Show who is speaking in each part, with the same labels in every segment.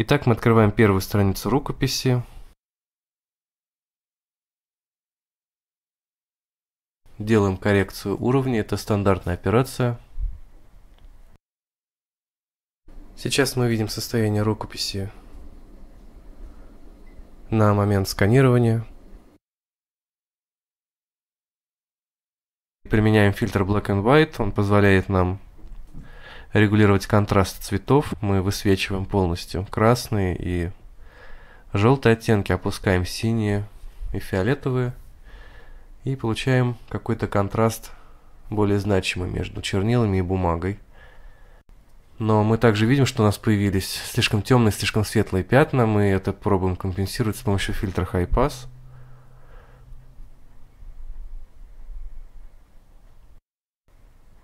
Speaker 1: Итак, мы открываем первую страницу рукописи. Делаем коррекцию уровней, это стандартная операция. Сейчас мы видим состояние рукописи на момент сканирования. Применяем фильтр Black and White, он позволяет нам регулировать контраст цветов. Мы высвечиваем полностью красные и желтые оттенки, опускаем синие и фиолетовые. И получаем какой-то контраст более значимый между чернилами и бумагой. Но мы также видим, что у нас появились слишком темные, слишком светлые пятна. Мы это пробуем компенсировать с помощью фильтра High Pass.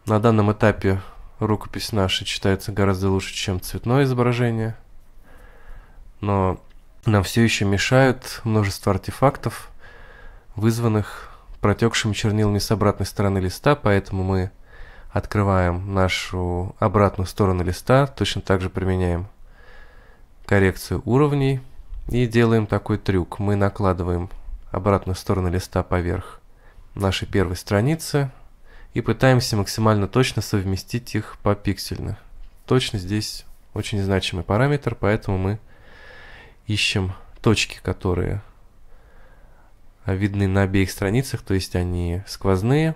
Speaker 1: На данном этапе рукопись наша читается гораздо лучше, чем цветное изображение. Но нам все еще мешают множество артефактов, вызванных протекшими чернилами с обратной стороны листа, поэтому мы открываем нашу обратную сторону листа, точно так же применяем коррекцию уровней и делаем такой трюк. Мы накладываем обратную сторону листа поверх нашей первой страницы, и пытаемся максимально точно совместить их по пиксельно. Точно здесь очень значимый параметр, поэтому мы ищем точки, которые видны на обеих страницах, то есть они сквозные.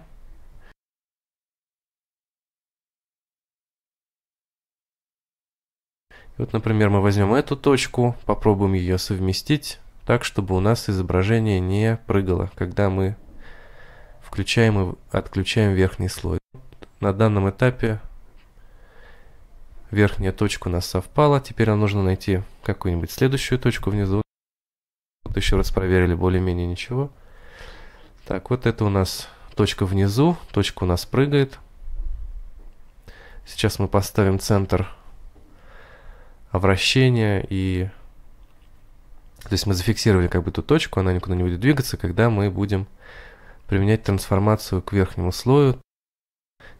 Speaker 1: И вот, например, мы возьмем эту точку, попробуем ее совместить так, чтобы у нас изображение не прыгало, когда мы включаем и отключаем верхний слой. На данном этапе верхняя точка у нас совпала. Теперь нам нужно найти какую-нибудь следующую точку внизу. Вот еще раз проверили более-менее ничего. Так, вот это у нас точка внизу, точка у нас прыгает. Сейчас мы поставим центр вращения и... То есть мы зафиксировали как бы ту точку, она никуда не будет двигаться, когда мы будем применять трансформацию к верхнему слою.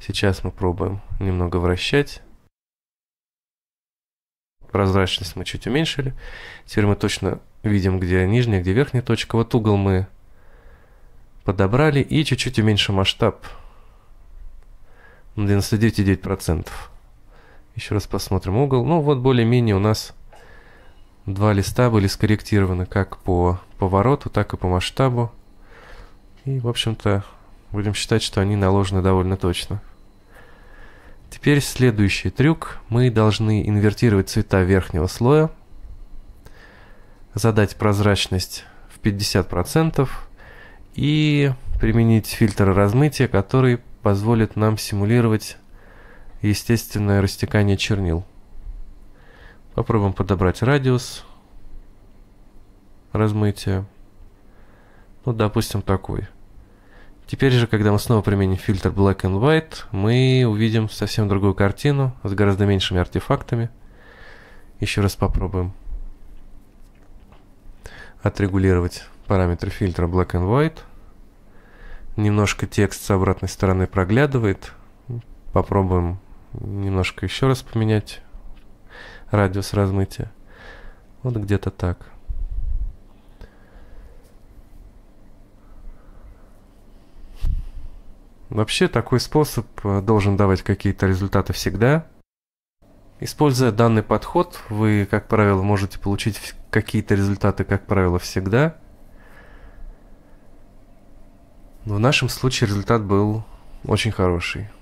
Speaker 1: Сейчас мы пробуем немного вращать. Прозрачность мы чуть уменьшили. Теперь мы точно видим, где нижняя, где верхняя точка. Вот угол мы подобрали и чуть-чуть уменьшим масштаб на 99,9%. Еще раз посмотрим угол. Ну вот более-менее у нас два листа были скорректированы как по повороту, так и по масштабу. И, в общем-то, будем считать, что они наложены довольно точно. Теперь следующий трюк. Мы должны инвертировать цвета верхнего слоя, задать прозрачность в 50% и применить фильтр размытия, который позволит нам симулировать естественное растекание чернил. Попробуем подобрать радиус размытия. Ну, допустим, такой – Теперь же, когда мы снова применим фильтр Black and White, мы увидим совсем другую картину с гораздо меньшими артефактами. Еще раз попробуем отрегулировать параметры фильтра Black and White. Немножко текст с обратной стороны проглядывает. Попробуем немножко еще раз поменять радиус размытия. Вот где-то так. Вообще такой способ э, должен давать какие-то результаты всегда. Используя данный подход, вы, как правило, можете получить какие-то результаты, как правило, всегда. Но в нашем случае результат был очень хороший.